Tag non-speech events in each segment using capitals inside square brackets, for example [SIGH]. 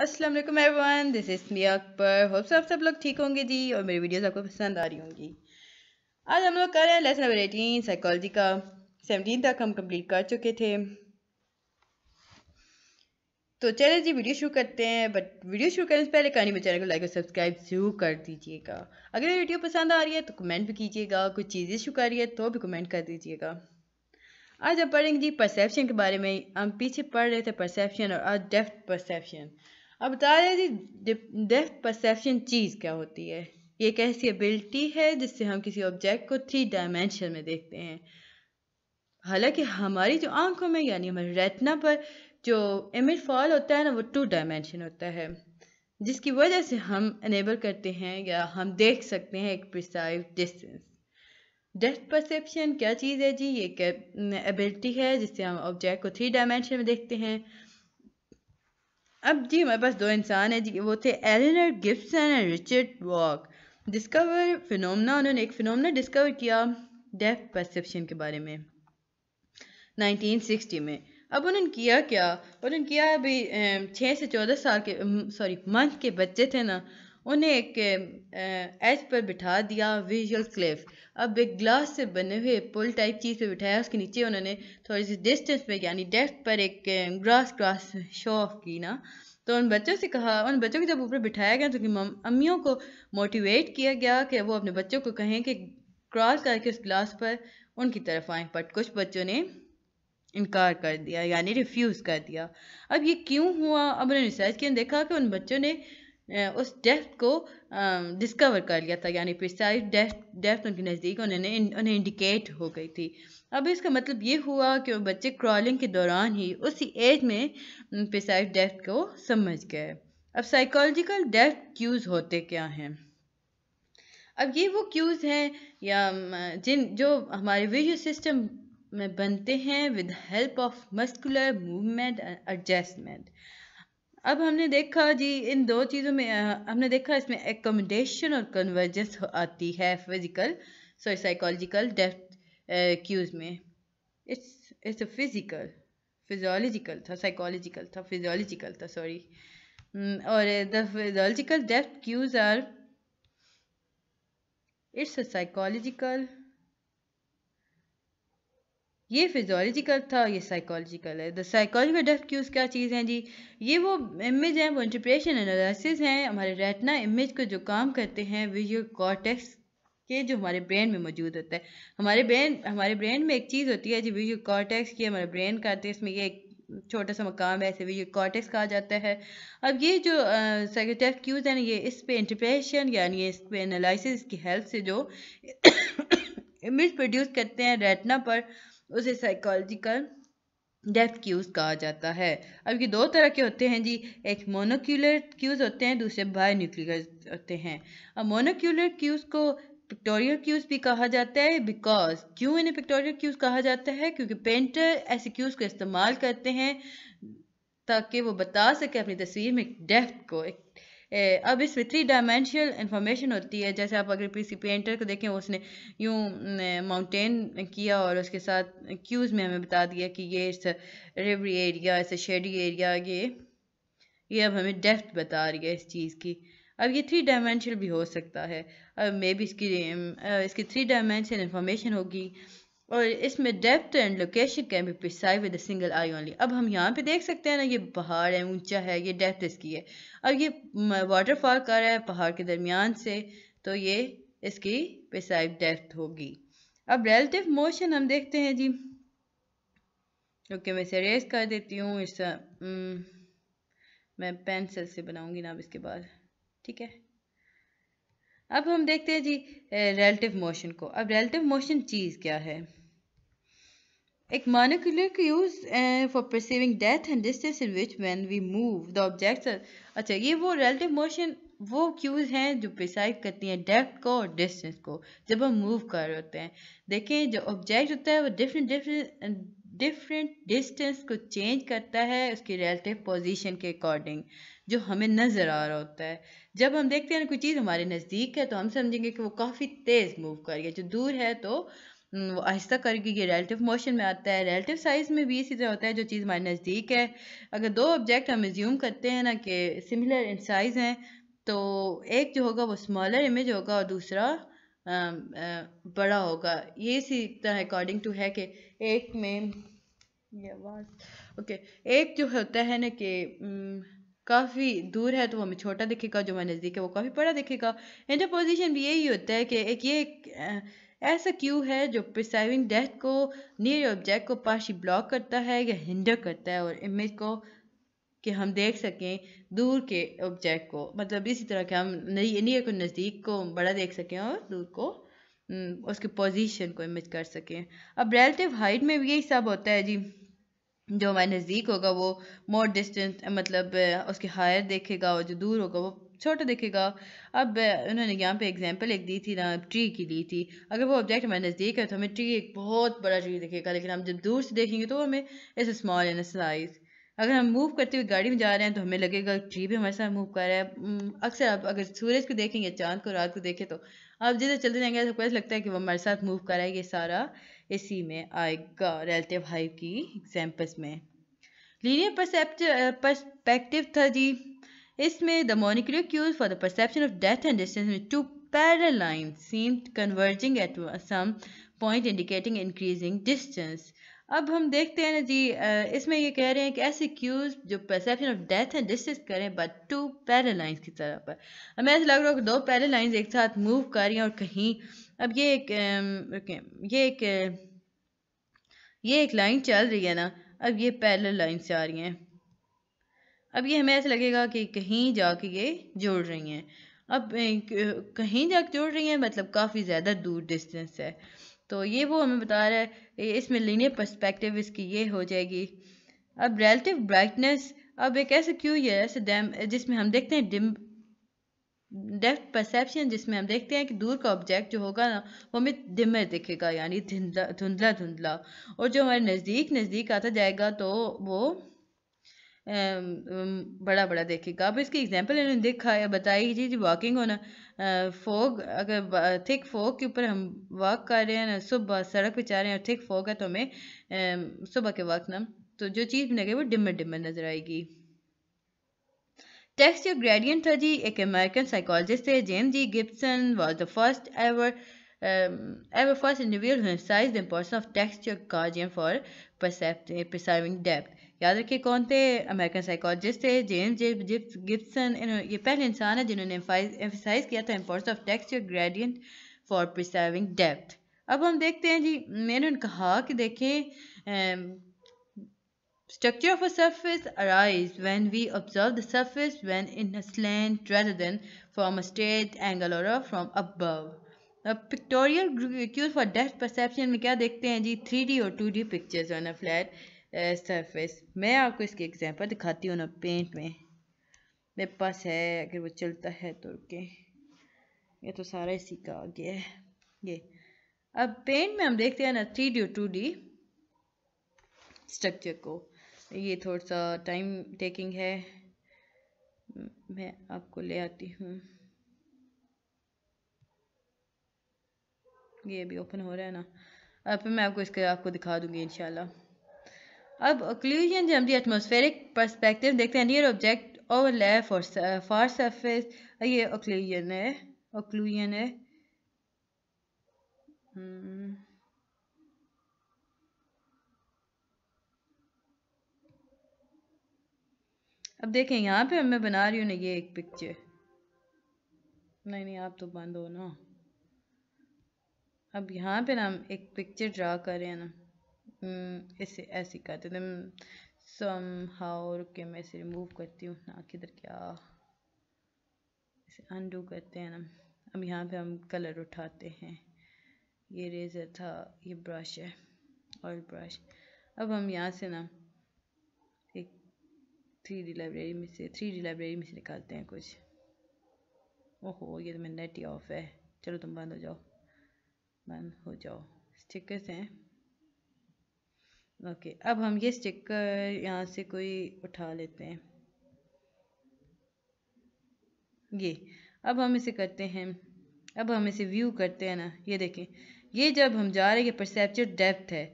असलम वालेकुम everyone this is me Akbar hope से आप सब लोग ठीक होंगे जी और मेरी वीडियोस आपको पसंद आ रही होंगी आज हम लोग कर रहे हैं लेसन नंबर एटीन साइकोलॉजी का सेवनटीन तक हम कंप्लीट कर चुके थे तो चलिए जी वीडियो शुरू करते हैं बट वीडियो शुरू करने से पहले कहानी में चैनल को लाइक और सब्सक्राइब जरूर कर दीजिएगा अगर ये वीडियो पसंद आ रही है तो कमेंट भी कीजिएगा कुछ चीज़ें शुरू कर रही है तो भी कमेंट कर दीजिएगा आज हम पढ़ेंगे जी परसेप्शन के बारे में हम पीछे पढ़ रहे थे परसेप्शन और आज डेफ्ट परसेप्शन अब बता रहे जी डेप्थ परसेप्शन चीज़ क्या होती है ये एक ऐसी एबिलिटी है जिससे हम किसी ऑब्जेक्ट को थ्री डायमेंशन में देखते हैं हालांकि हमारी जो आंखों में यानी हमारे रेटना पर जो इमेज फॉल होता है ना वो टू डायमेंशन होता है जिसकी वजह से हम इनेबल करते हैं या हम देख सकते हैं एक प्रिसाइव डिस्टेंस डेप्थ परसेप्शन क्या चीज़ है जी ये एबिलिटी है जिससे हम ऑब्जेक्ट को थ्री डायमेंशन में देखते हैं अब जी हमारे पास दो इंसान हैं वो थे Eleanor Gibson and Richard Walk discover phenomena उन्होंने एक फिनोमना डिस्कवर किया डेफ परसेप्शन के बारे में 1960 में अब उन्होंने किया क्या उन्होंने किया अभी छः से चौदह साल के सॉरी मंथ के बच्चे थे ना उन्हें एक एज पर बिठा दिया विजुअल क्लिफ अब एक ग्लास से बने हुए पुल टाइप चीज़ पर बिठाया उसके नीचे उन्होंने थोड़ी सी डिस्टेंस पे यानी डेफ पर एक ग्रास ग्रास शो ऑफ की ना तो उन बच्चों से कहा उन बच्चों को जब ऊपर बिठाया गया तो उनकी अम्मियों को मोटिवेट किया गया कि वो अपने बच्चों को कहें कि क्रॉस करके उस ग्लास पर उनकी तरफ आए बट कुछ बच्चों ने इनकार कर दिया यानी रिफ्यूज़ कर दिया अब ये क्यों हुआ अब उन्होंने रिसर्च किया देखा कि उन बच्चों ने उस डेफ को डिस्कवर कर लिया था यानी प्रिसाइज डेप्थ डेप्थ उनके नज़दीक उन्होंने उन्हें इंडिकेट हो गई थी अब इसका मतलब ये हुआ कि वो बच्चे क्रॉलिंग के दौरान ही उसी एज में प्रिसाइज डेप्थ को समझ गए अब साइकोलॉजिकल डेफ क्यूज़ होते क्या हैं अब ये वो क्यूज़ हैं या जिन जो हमारे विजुअल सिस्टम में बनते हैं with help of muscular movement adjustment अब हमने देखा जी इन दो चीज़ों में हमने देखा इसमें एकोमोडेशन और कन्वर्जेंस आती है physical sorry psychological depth cues में it's it's hmm, uh physical physiological था साइकोलॉजिकल था फिजोलॉजिकल था सॉरी और the physiological depth cues are it's uh psychological ये फिजोलॉजिकल था ये साइकोलॉजिकल है द साइकोलॉजिकल डेफ क्यूज क्या चीज़ हैं जी ये वो इमेज हैं वो इंटरप्रेशन एनालिसिस हैं हमारे रेटना इमेज को जो काम करते हैं विजुअल कॉटेक्स के जो हमारे ब्रेन में मौजूद होता है हमारे ब्रेन हमारे ब्रेन में एक चीज़ होती है जो विजुअल कॉटेक्स की हमारे ब्रेन का आते हैं इसमें ये एक छोटा सा मकाम है ऐसे विजुअल कॉटेक्स कहा जाता है अब ये जो डेफ क्यूज हैं ये इस पर इंटरप्रेशन यानी इस पे एनालिसिस की हेल्प से जो इमेज [COUGHS] प्रोड्यूस करते हैं रेटना पर उसे साइकोलॉजिकल डेप्थ क्यूज कहा जाता है अब ये दो तरह के होते हैं जी एक मोनोक्यूलर क्यूज होते हैं दूसरे बायो न्यूक्लियर होते हैं अब मोनोक्यूलर क्यूज को पिक्टोरियल क्यूज भी कहा जाता है बिकॉज क्यों इन्हें पिक्टोरियल क्यूज कहा जाता है क्योंकि पेंटर ऐसे क्यूज का इस्तेमाल करते हैं ताकि वो बता सके अपनी तस्वीर में डेप्थ को एक अब इसमें थ्री डायमेंशनल इन्फॉर्मेशन होती है जैसे आप अगर पी पेंटर को देखें उसने यूँ माउंटेन किया और उसके साथ क्यूज़ में हमें बता दिया कि ये इस रिवरी एरिया इस शेडी एरिया ये ये अब हमें डेप्थ बता रही है इस चीज़ की अब ये थ्री डायमेंशनल भी हो सकता है अब मे बी इसकी इसकी थ्री डायमेंशनल इन्फॉर्मेशन होगी और इसमें depth and location can be precise with single eye only अब हम यहाँ पे देख सकते हैं ना ये पहाड़ है ऊंचा है ये डेप्थ इसकी है अब ये वाटरफॉल कर रहा है पहाड़ के दरमियान से तो ये इसकी प्रिसाइज डेप्थ होगी अब रेलेटिव मोशन हम देखते हैं जी ओके मैं इसे रेस कर देती हूँ इस हम्म, मैं पेंसिल से बनाऊंगी ना अब इसके बाद ठीक है अब हम देखते हैं जी रेलेटिव मोशन को अब रेलेटिव मोशन चीज़ क्या है एक monocular use for eh, for perceiving depth and distance in which when we move the अच्छा ये वो रेलटिव मोशन वो क्यूज हैं जो प्रिसाइड करती हैं डेप्थ को और डिस्टेंस को जब हम मूव कर रहे होते हैं देखें जो ऑब्जेक्ट होता है वो डिफरेंट डिफरेंट डिफरेंट डिस्टेंस को चेंज करता है उसकी रिलेटिव पोजीशन के अकॉर्डिंग जो हमें नज़र आ रहा होता है जब हम देखते हैं कोई चीज़ हमारे नज़दीक है तो हम समझेंगे कि वो काफ़ी तेज़ मूव कर रही है जो दूर है तो आहिस्ता हम्म, करके ये रिलेटिव मोशन में आता है रेलेटिव साइज़ में भी इसी तरह होता है जो चीज़ हमारे नज़दीक है अगर दो ऑब्जेक्ट हम रिज्यूम करते हैं ना कि सिमिलर इन साइज़ हैं तो एक जो होगा वो स्मॉलर इमेज होगा और दूसरा आ, आ, बड़ा होगा ये इसी तरह अकॉर्डिंग टू है कि एक में ओके okay, एक जो होता है ना कि काफ़ी दूर है तो वो हमें छोटा दिखेगा जो हमारे नज़दीक है वो काफ़ी बड़ा दिखेगा इंटरपोजिशन भी यही होता है कि एक ये ऐसा क्यों है जो प्रिसाइविंग डेथ को नियर ऑब्जेक्ट को पार्शी ब्लॉक करता है या हिंडर करता है और इमेज को कि हम देख सकें दूर के ऑब्जेक्ट को मतलब इसी तरह के हम नियर को नज़दीक को बड़ा देख सकें और दूर को हम्म, उसके पोजीशन को इमेज कर सकें अब रिलेटिव हाइट में भी यही सब होता है जी जो हमारे नज़दीक होगा वो मोर डिस्टेंस मतलब उसके हायर देखेगा और जो दूर होगा वो छोटा दिखेगा अब उन्होंने यहाँ पे एग्जांपल एक दी थी ना ट्री की ली थी अगर वो ऑब्जेक्ट हमारे नज़दीक है तो हमें ट्री एक बहुत बड़ा ट्री दिखेगा लेकिन हम जब दूर से देखेंगे तो हमें इस स्मॉल एंड साइज़ अगर हम मूव करते हुए गाड़ी में जा रहे हैं तो हमें लगेगा ट्री भी हमारे साथ मूव कर रहा है अक्सर आप अगर सूरज को देखें या चांद को रात को देखें तो आप जिधर चलते जाएंगे आपको कैसे लगता है कि वो हमारे साथ मूव कर रहा है ये सारा इसी में आएगा रेलटिव हाइव की एग्जाम्पल्स में लीनियर परसेप्ट परस्पेक्टिव था जी इसमें the monocular cues for the perception of डेथ एंड डिस्टेंस में two parallel lines seemed converging at some point indicating increasing distance. अब हम देखते हैं ना जी इसमें ये कह रहे हैं कि ऐसे क्यूज जो परसेप्शन ऑफ डेथ एंड डिस्टेंस करें बट टू पैरल लाइन्स की तरह पर हमें ऐसा लग रहा है कि दो पैरल लाइन्स एक साथ मूव कर रही हैं और कहीं अब ये एक ये एक ये एक लाइन चल रही है ना अब ये पैरल लाइन से आ रही हैं अब ये हमें ऐसा लगेगा कि कहीं जाके ये जोड़ रही हैं अब कहीं जाके जोड़ रही हैं मतलब काफ़ी ज़्यादा दूर डिस्टेंस है तो ये वो हमें बता रहा है इसमें लीनियर पर्सपेक्टिव इसकी ये हो जाएगी अब रिलेटिव ब्राइटनेस अब एक ऐसा क्यों है ऐसे डैम जिसमें हम देखते हैं डिम डेफ्ट परसेप्शन जिसमें हम देखते हैं कि दूर का ऑब्जेक्ट जो होगा ना वो हमें डिमर दिखेगा यानी धुंधला धुंधला और जो हमारे नज़दीक नज़दीक आता जाएगा तो वो बड़ा बड़ा देखेगा अब इसकी एग्जांपल इन्होंने देखा या बताई जी जी वॉकिंग होना फोग अगर थिक फोग के ऊपर हम वॉक कर रहे हैं ना सुबह सड़क पे जा रहे हैं और थिक फोग है तो हमें सुबह के वक्त ना तो जो चीज़ बनेगी वो डिमर डिमर नज़र आएगी टेक्स्ट जो ग्रेडियंट था जी एक अमेरिकन साइकोलॉजिस्ट थे James J Gibson was the first ever ever first first individual who emphasized the importance of texture guardian for perceiving याद रखिए कौन थे अमेरिकन साइकोलॉजिस्ट थे जेम्स जे गिप्सन ये पहले इंसान है जिन्होंने एम्फिसाइज किया था importance of texture gradient for preserving depth अब हम देखते हैं जी मैंने उन्हें कहा कि देखें structure of a surface arise when we observe the surface when in slant slant rather a from angle और angle अबव अब pictorial cues for depth perception में क्या देखते हैं जी थ्री डी और two D pictures on a flat surface मैं आपको इसकी एग्जांपल दिखाती हूँ ना पेंट में मेरे पास है अगर वो चलता है तो ओके ये तो सारा इसी का आ गया है ये अब पेंट में हम देखते हैं ना three D two D structure को ये थोड़ा सा टाइम टेकिंग है मैं आपको ले आती हूँ ये भी ओपन हो रहा है ना अब मैं आपको इसके आपको दिखा दूंगी इंशाल्लाह अब ओक्लूजन जब हम एटमोसफेरिक परस्पेक्टिव देखते हैं near object overlap for far surface ये ओक्लूजन है ओक्लूजन है hmm. अब देखें यहाँ पे मैं बना रही हूँ ना ये एक पिक्चर नहीं नहीं आप तो बंद हो ना अब यहाँ पे ना हम एक पिक्चर ड्रा कर रहे हैं ना हम्म, ऐसे ऐसे करते थे सम हाउ रुके के मैं इसे रिमूव करती हूँ ना किधर क्या इसे अनडू करते हैं ना अब यहाँ पे हम कलर उठाते हैं ये रेज़र था ये ब्रश है और ब्रश अब हम यहाँ से ना एक थ्री डी लाइब्रेरी में से थ्री डी लाइब्रेरी में से निकालते हैं कुछ ओहो ये तो मेरा नेट ही ऑफ है चलो तुम बंद हो जाओ बंद हो जाओ स्टिकर्स हैं ओके अब हम ये स्टिकर यहाँ से कोई उठा लेते हैं ये अब हम इसे करते हैं अब हम इसे व्यू करते हैं ना ये देखें ये जब हम जा रहे हैं परसेप्चर डेप्थ है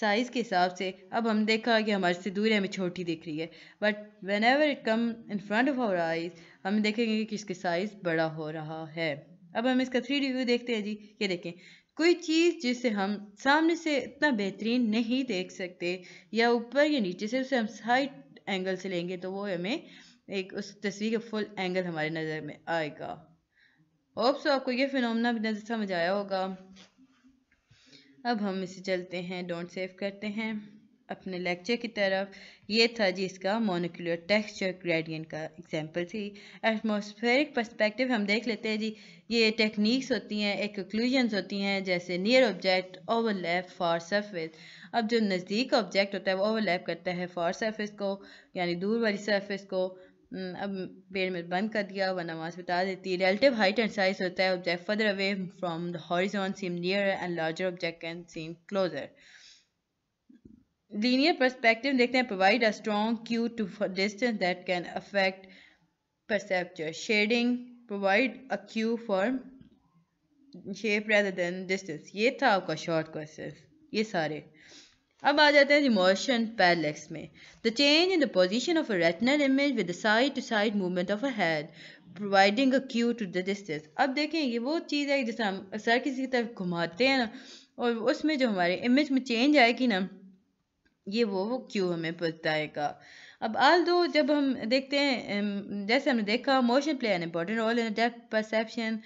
साइज़ के हिसाब से अब हम देखा कि हमारे से दूर है हमें छोटी दिख रही है but whenever it come in front of our eyes हम देखेंगे कि इसके साइज़ बड़ा हो रहा है अब हम इसका थ्री रिव्यू देखते हैं जी ये देखें कोई चीज़ जिसे हम सामने से इतना बेहतरीन नहीं देख सकते या ऊपर या नीचे से उसे हम साइड एंगल से लेंगे तो वो हमें एक उस तस्वीर का फुल एंगल हमारे नज़र में आएगा होप सो आपको ये फिनोमना भी नज़र समझ आया होगा अब हम इसे चलते हैं डोंट सेव करते हैं अपने लेक्चर की तरफ ये था जिसका मोनोकुलर टेक्सचर ग्रेडियंट का एग्जाम्पल थी एटमोसफेरिक पर्सपेक्टिव हम देख लेते हैं जी ये टेक्निक्स होती हैं एक कंक्लूजन होती हैं जैसे near object overlap for surface अब जो नज़दीक ऑब्जेक्ट होता है वो ओवरलैप करता है फॉर सरफेस को यानी दूर वाली सरफेस को हम्म, अब पेड़ में बंद कर दिया वन आवाज़ बता देती है रिलेटिव हाइट एंड साइज होता है object further away from the horizon seem near and larger object can seem closer linear perspective देखते हैं provide a strong cue to distance that can affect perception shading provide a cue for shape rather than distance ये था आपका short question ये सारे अब आ जाते हैं रिमोशन पैरलेक्स में the change in the position of a retinal image with side to side movement of a head providing a cue to the distance अब देखें ये वो चीज़ है जैसे हम सर किसी की तरफ घुमाते हैं ना और उसमें जो हमारे इमेज में चेंज आएगी ना ये वो वो क्यों हमें बताएगा अब आल दो जब हम देखते हैं जैसे हमने देखा motion play an important role in depth perception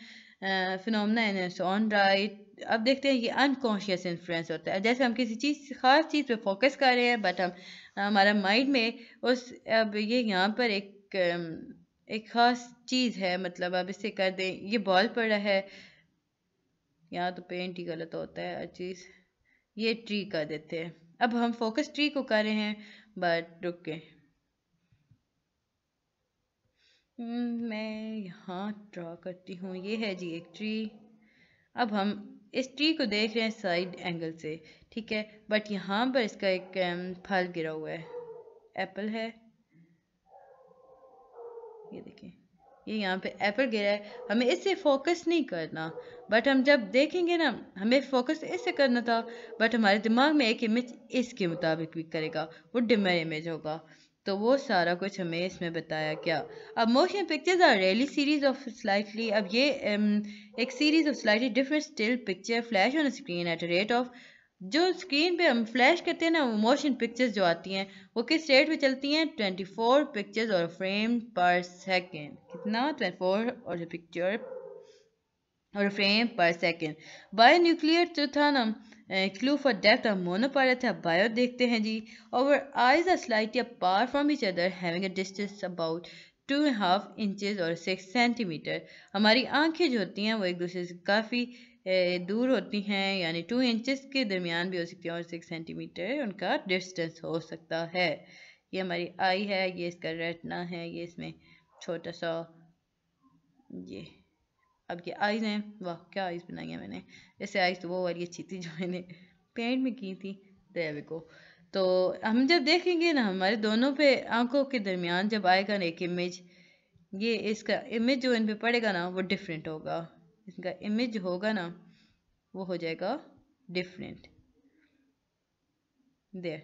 phenomena in on right अब देखते हैं ये अनकॉन्शियस इन्फ्लुएंस होता है जैसे हम किसी चीज़ खास चीज़ पे फोकस कर रहे हैं बट हम हमारा माइंड में उस अब ये यहाँ पर एक एक ख़ास चीज़ है मतलब अब इसे कर दें ये बॉल पड़ा है यहाँ तो पेंट ही गलत होता है हर चीज़ ये ट्री कर देते हैं अब हम फोकस ट्री को कर रहे हैं बट रुके hmm, मैं यहाँ ड्रा करती हूँ ये है जी एक ट्री अब हम इस ट्री को देख रहे हैं साइड एंगल से ठीक है बट यहाँ पर इसका एक um, फल गिरा हुआ है एप्पल है ये देखें ये यहाँ पे एप्पल गिरा है हमें इससे फोकस नहीं करना बट हम जब देखेंगे ना हमें फोकस इससे करना था बट हमारे दिमाग में एक इमेज इसके मुताबिक भी करेगा वो डिमर इमेज होगा तो वो सारा कुछ हमें इसमें बताया क्या अब motion pictures are really series of slightly अब ये um, एक series of slightly different still picture flash on screen at rate of जो स्क्रीन पे हम फ्लैश करते हैं ना मोशन पिक्चर्स जो आती हैं वो किस रेट पे चलती हैं 24 पिक्चर्स और फ्रेम पर सेकेंड कितना 24 और पिक्चर और फ्रेम पर सेकेंड बायो न्यूक्लियर जो था ना क्लू फॉर डेथ ऑफ मोनोपायलट था बायो देखते हैं जी और eyes are slightly apart from each other having a distance about two and half inches और सिक्स सेंटीमीटर हमारी आँखें जो होती हैं वो एक दूसरे से काफ़ी दूर होती हैं यानी टू इंचज़ के दरमियान भी हो सकती है और सिक्स सेंटीमीटर उनका डिस्टेंस हो सकता है ये हमारी आई है ये इसका रेटना है ये इसमें छोटा सा ये अब ये आइज़ हैं वाह क्या आइज़ बनाई है मैंने ऐसे आइज़ तो वो वाली अच्छी थी जो मैंने पेंट में की थी देवे को तो हम जब देखेंगे ना हमारे दोनों पे आंखों के दरमियान जब आएगा ना एक इमेज ये इसका इमेज जो इन पे पड़ेगा ना वो डिफरेंट होगा इनका इमेज होगा ना वो हो जाएगा डिफरेंट देर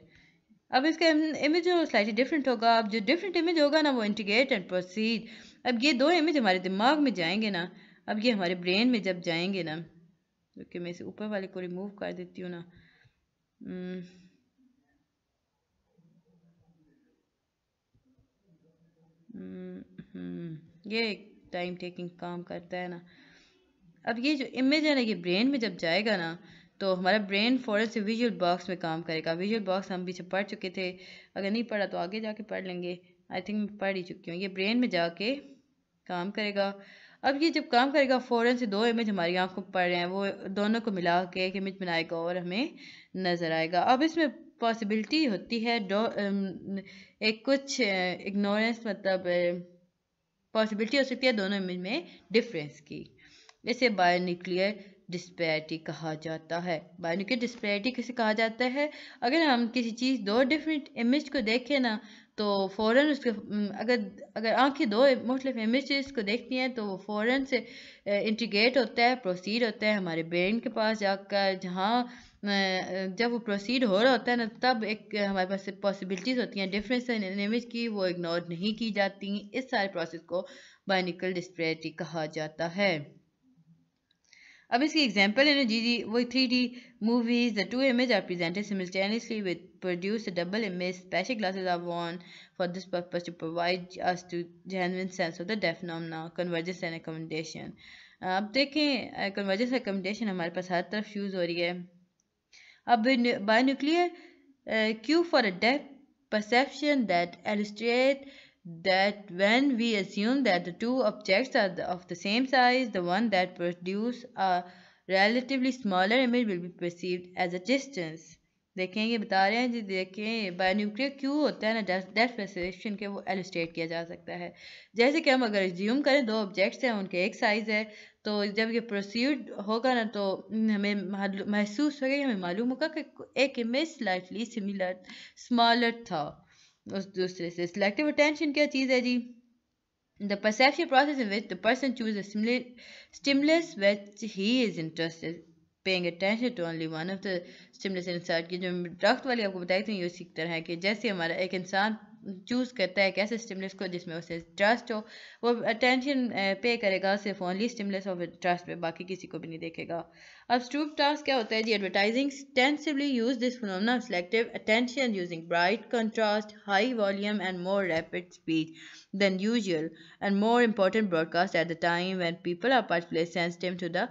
अब इसका इमेज स्लाइटली डिफरेंट होगा अब जो डिफरेंट इमेज होगा ना वो इंटीग्रेट एंड प्रोसीड अब ये दो इमेज हमारे दिमाग में जाएंगे ना अब ये हमारे ब्रेन में जब जाएंगे ना क्योंकि मैं इसे ऊपर वाले को रिमूव कर देती हूँ ना हम्म, हम्म, हम्म, ये टाइम टेकिंग काम करता है ना अब ये जो इमेज है ना ये ब्रेन में जब जाएगा ना तो हमारा ब्रेन फौरन से विजुअल बॉक्स में काम करेगा विजुअल बॉक्स हम पीछे पढ़ चुके थे अगर नहीं पढ़ा तो आगे जाके पढ़ लेंगे आई थिंक मैं पढ़ ही चुकी हूँ ये ब्रेन में जाके काम करेगा अब ये जब काम करेगा फ़ौरन से दो इमेज हमारी आँखों को पड़ रहे हैं वो दोनों को मिला के एक इमेज बनाएगा और हमें नज़र आएगा अब इसमें पॉसिबिलिटी होती है um, एक कुछ इग्नोरेंस uh, मतलब पॉसिबिलिटी uh, हो सकती है दोनों इमेज में डिफरेंस की इसे बायोन्यूक्लियर डिस्पैरिटी कहा जाता है बायोन्यूक्लियर डिस्पैरिटी किसे कहा जाता है अगर हम किसी चीज़ दो डिफरेंट इमेज को देखें ना तो फ़ौर उसके अगर अगर आंखें दो मुख्तफ मतलब इमेज को देखती हैं तो वो फ़ौर से इंटीग्रेट होता है प्रोसीड होता है हमारे ब्रेन के पास जाकर जहाँ जब वो प्रोसीड हो रहा होता है ना तब एक हमारे पास पॉसिबिलिटीज़ होती हैं डिफरेंस इन इमेज की वो इग्नोर नहीं की जाती इस सारे प्रोसेस को बाइनिकल डिस्प्रेटी कहा जाता है अब इसकी एग्जाम्पल है ना जी जी वो three D movies the two image are presented simultaneously with produce a double image special glasses are worn for this purpose to provide us to genuine sense of the deaf phenomena convergence and accommodation अब देखें convergence accommodation हमारे पास हर तरफ use हो रही है अब binocular cue for a depth perception that illustrate that when we assume that the two objects are the, of the same size, the one that produce a relatively smaller image will be perceived as a distance. देखें ये बता रहे हैं जी देखें बायोन्यूक्लियर क्यों होता है ना डेथ परसेप्शन के वो एलिस्ट्रेट किया जा सकता है जैसे कि हम अगर रिज्यूम करें दो ऑब्जेक्ट्स हैं उनके एक साइज़ है तो जब ये प्रोसीड होगा ना तो हमें महसूस होगा हमें मालूम होगा कि एक इमेज स्लाइटली सिमिलर स्मॉलर था उस दूसरे से सिलेक्टिव अटेंशन क्या चीज़ है जी the perception process in which the person choose stimulus which he is interested paying attention to only one of the stimulus in की जो दरख्त वाली आपको बताई थी उसी तरह है कि जैसे हमारा एक इंसान चूज करता है कैसे स्टिमलेस को जिसमें उसे ट्रस्ट हो वो अटेंशन पे करेगा सिर्फ ओनली स्टिमलेस ऑफ ट्रस्ट में बाकी किसी को भी नहीं देखेगा अब स्टूप टास्क क्या होता है जी advertising advertisingly use this phenomena selective attention using bright contrast high volume and more rapid speech than usual and more important broadcast at the time when people are particular sensitive to the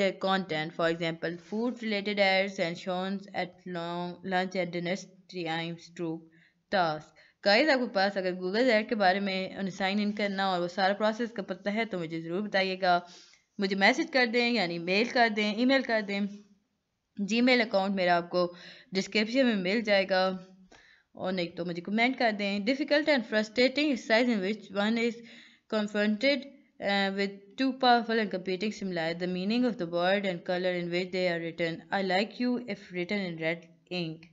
their content for example food related ads and शोन्स at long lunch at dinner time Stroop task guys आपके पास अगर Google ad के बारे में उन्हें sign in करना और वो सारा प्रोसेस का पता है तो मुझे ज़रूर बताइएगा मुझे मैसेज कर दें यानी मेल कर दें ईमेल कर दें जीमेल अकाउंट मेरा आपको डिस्क्रिप्शन में मिल जाएगा और नहीं तो मुझे कमेंट कर दें difficult and frustrating exercise in which one is confronted with two powerful and competing competing the meaning of the word and colour in which they are written I like you if written in red ink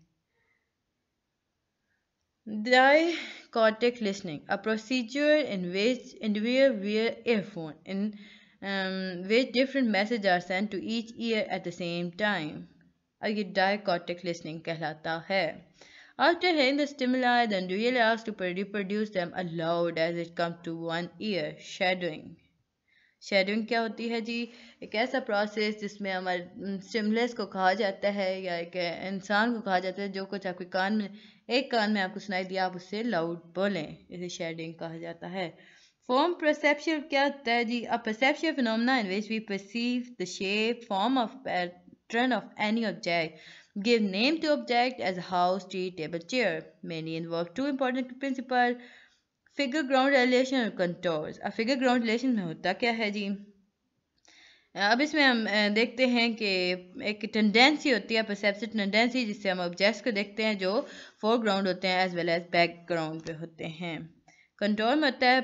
Dichotic listening, a procedure in which and where wear earphone in um, which different messages are sent to each ear at the same time. और ये dichotic listening कहलाता है. After hearing the stimuli, then really asked to reproduce them aloud as it comes to one ear, shadowing. Shading क्या होती है जी एक ऐसा प्रोसेस जिसमें हमारे सिमलेस को कहा जाता है या एक इंसान को कहा जाता है जो कुछ आपके कान में एक कान में आपको सुनाई दिया आप उसे लाउड बोलें इसे शेडिंग कहा जाता है फॉर्म परसेप्शन क्या होता है जी a perception phenomena in which we perceive the shape form of pattern of any object give name to object as house tree table chair many in two important principle figure ground relation और contours अब figure ground relation में होता क्या है जी अब इसमें हम देखते हैं कि एक टेंडेंसी होती है परसेप्सिव टेंडेंसी जिससे हम ऑब्जेक्ट्स को देखते हैं जो फोरग्राउंड होते हैं एज वेल एज बैकग्राउंड पे होते हैं कंट्रोल में होता है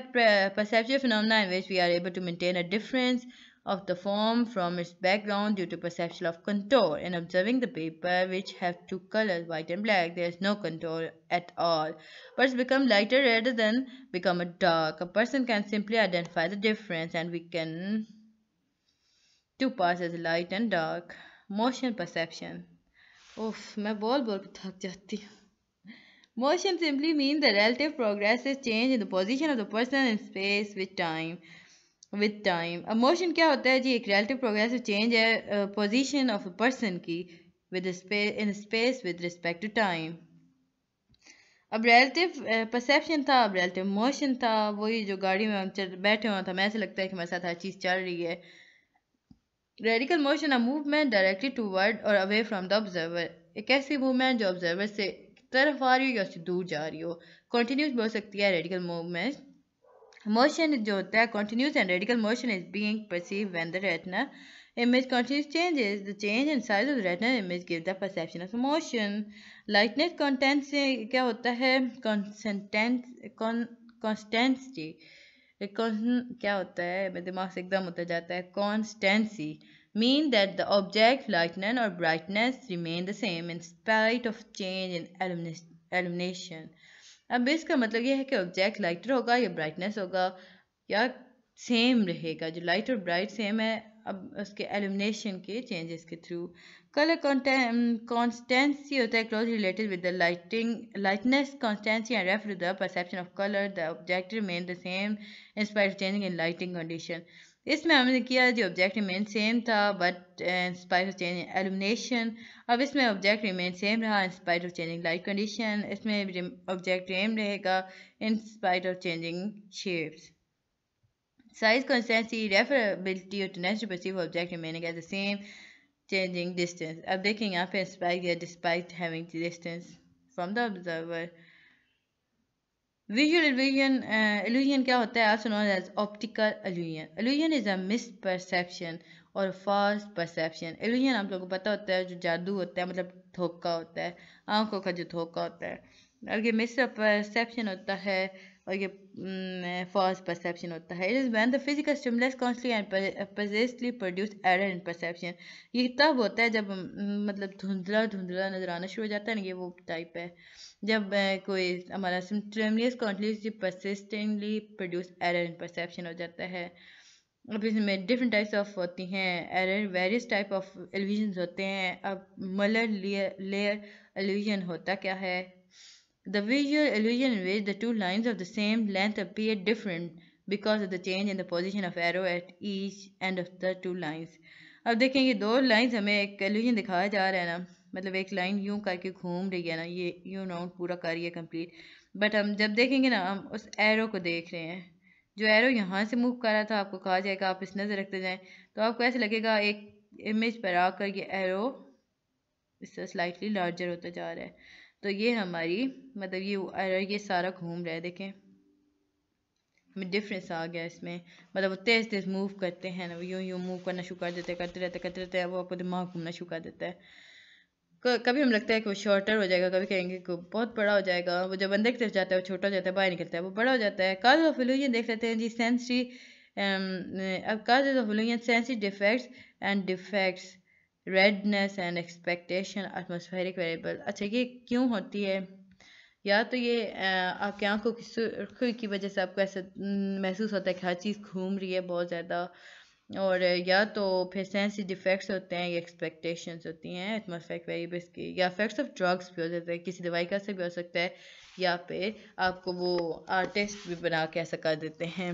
perception phenomena in which we are able to maintain a difference of the form from its background due to perception of contour. In observing the paper which have two colors, white and black, there is no contour at all. it's become lighter rather than become a dark. A person can simply identify the difference and we can two parts as light and dark. Motion perception. Oof, my ball ball के थक Motion simply means the relative progressive change in the position of the person in space with time. With time motion क्या होता है जी एक relative progressive change है position of a person की within space with respect to time अब relative perception eh, था अब रिलेटिव मोशन था वही जो गाड़ी में हम चल बैठे हुए था मैं ऐसे लगता है कि मेरे साथ हर चीज़ चल रही है radical motion a movement directly toward और अवे फ्राम द ऑब्जर्वर एक ऐसी मूवमेंट जो ऑब्जर्वर से तरफ आ रही हो या उससे दूर जा रही हो कंटिन्यूस बोल सकती है radical movement Motion is jota, continuous and radical motion is being perceived when the retina image continues changes the change in size of the retina image gives the perception of motion lightness content से क्या होता है constant constancy constancy mean that the object lightness or brightness remain the same in spite of change in illumination अब इसका मतलब यह है कि ऑब्जेक्ट लाइटर होगा या ब्राइटनेस होगा या सेम रहेगा जो लाइट और ब्राइट सेम है अब उसके एलिमिनेशन के चेंजेस के थ्रू कलर कॉन्स्टेंसी होता है close related with the lighting lightness constancy and refer the perception of colour the object remain the same in spite changing in lighting condition इसमें हमने किया जो ऑब्जेक्ट रिमेन सेम था but in spite of change illumination अब इसमें object remain same रहा in spite of changing light condition इसमें object remain रहेगा in spite of changing shapes size consistency referability और intensity perceive object remain as the same changing distance अब देखेंगे यहाँ पे इंस्पायर किया despite having distance from the observer visual illusion illusion क्या होता है आप सुनो as optical illusion illusion is a mis perception और फॉल्स परसेप्शन एल्यूजन आप लोगों को पता होता है जो जादू होता है मतलब धोखा होता है आंखों का जो धोखा होता है और ये मिस परसेप्शन होता है और ये फॉल्स mm, परसेप्शन होता है it is when the physical stimulus consistently and persistently produce error in perception ये तब होता है जब mm, मतलब धुंधला धुंधला नज़र आना शुरू हो जाता है ना ये वो टाइप है जब कोई हमारा सिम्ट्रेमियस continuously persistently produce error in perception हो जाता है अब इसमें डिफरेंट टाइप्स ऑफ होती हैं error various type of illusion होते हैं अब मलर लेयर एलिविजन होता क्या है the visual illusion which the two lines of the same length appear different because of the change in the position of arrow at each end of the two lines अब देखें ये दो lines हमें एक एलिविजन दिखाया जा रहा है ना मतलब एक लाइन यूँ करके घूम रही है ना ये यूँ राउंड पूरा करिए कंप्लीट बट हम जब देखेंगे ना हम उस एरो को देख रहे हैं जो एरो यहाँ से मूव कर रहा था आपको कहा जाएगा आप इस नज़र रखते जाएँ तो आपको ऐसे लगेगा एक इमेज पर आकर ये एरो इससे स्लाइटली लार्जर होता जा रहा है तो ये हमारी मतलब ये एरो ये सारा घूम रहा है देखें हमें डिफरेंस आ गया इसमें मतलब वो तेज़ तेज़ मूव करते हैं ना यूँ यूँ मूव करना शुरू कर देते करते रहते करते रहते हैं वो आपको दिमाग घूमना शुरू कर देता है कभी हम लगता है कि वो शॉर्टर हो जाएगा कभी कहेंगे कि बहुत बड़ा हो जाएगा वो जब अंदर की तरफ जाता है वो छोटा हो जाता है बाहर निकलता है वो बड़ा हो जाता है काज ऑफ एलुजन देख लेते हैं जी सेंसरी um, अब cause of illusion sensory defects and defects readiness and expectation atmospheric variable अच्छा ये क्यों होती है या तो ये आपकी आंखों की सुर्खी की वजह से आपको ऐसा हम्म, महसूस होता है कि हर चीज़ घूम रही है बहुत ज़्यादा और या तो फिर सेंसी डिफेक्ट्स होते हैं या एक्सपेक्टेशंस होती हैं एटमोसफेरिक वेरिएबल्स की या इफेक्ट्स ऑफ ड्रग्स भी हो जाते हैं किसी दवाई का असर भी हो सकता है या फिर आपको वो आर्टिस्ट भी बना के ऐसा कर देते हैं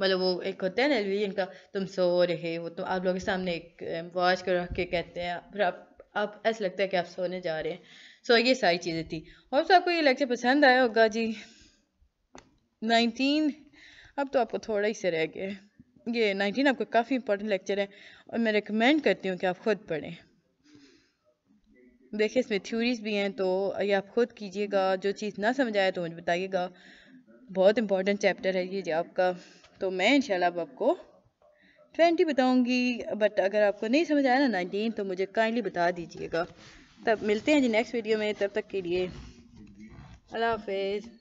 मतलब वो एक होता है ना इनका तुम सो रहे हो तो आप लोगों के सामने एक वॉच कर रख के कहते हैं फिर आप आप ऐसा लगता है कि आप सोने जा रहे हैं सो ये सारी चीज़ें थी और तो आपको ये लेक्चर पसंद आया होगा जी नाइनटीन अब तो आपको थोड़ा ही से रह गया ये नाइनटीन आपका काफ़ी इंपॉर्टेंट लेक्चर है और मैं रिकमेंड करती हूँ कि आप ख़ुद पढ़ें देखिए इसमें थ्योरीज भी हैं तो ये आप ख़ुद कीजिएगा जो चीज़ ना समझ आए तो मुझे बताइएगा बहुत इंपॉर्टेंट चैप्टर है ये आपका तो मैं इंशाल्लाह अब आपको ट्वेंटी बताऊंगी बट अगर आपको नहीं समझ आया ना नाइनटीन तो मुझे काइंडली बता दीजिएगा तब मिलते हैं जी नेक्स्ट वीडियो में तब तक के लिए अल्लाह हाफिज़